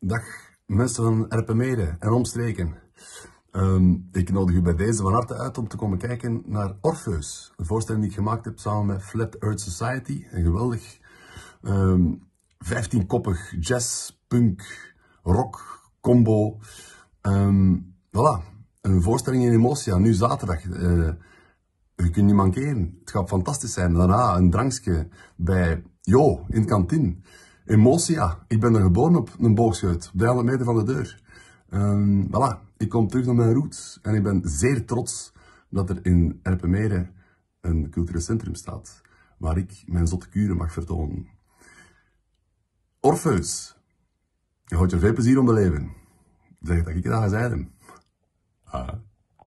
Dag mensen van Erpenmede en omstreken. Ehm, ik nodig u bij deze van harte uit om te komen kijken naar Orpheus. Een voorstelling die ik gemaakt heb samen met Flat Earth Society. Een geweldig um, ehm, 15-koppig jazz, punk, rock combo. Um, voilà, een voorstelling in Emotia, nu zaterdag. Uh, eh, je kunt niet mankeren. Het gaat fantastisch zijn. Daarna een drankje bij Jo in de kantine. Emotia. Ik ben er geboren op, een boogscheut, op 300 meter van de deur. Um, voilà, ik kom terug naar mijn roots en ik ben zeer trots dat er in Erpenmeren een cultureel centrum staat waar ik mijn zotte kuren mag vertonen. Orpheus, je houdt je veel plezier om te leven. Zeg dat ik het aan zeiden.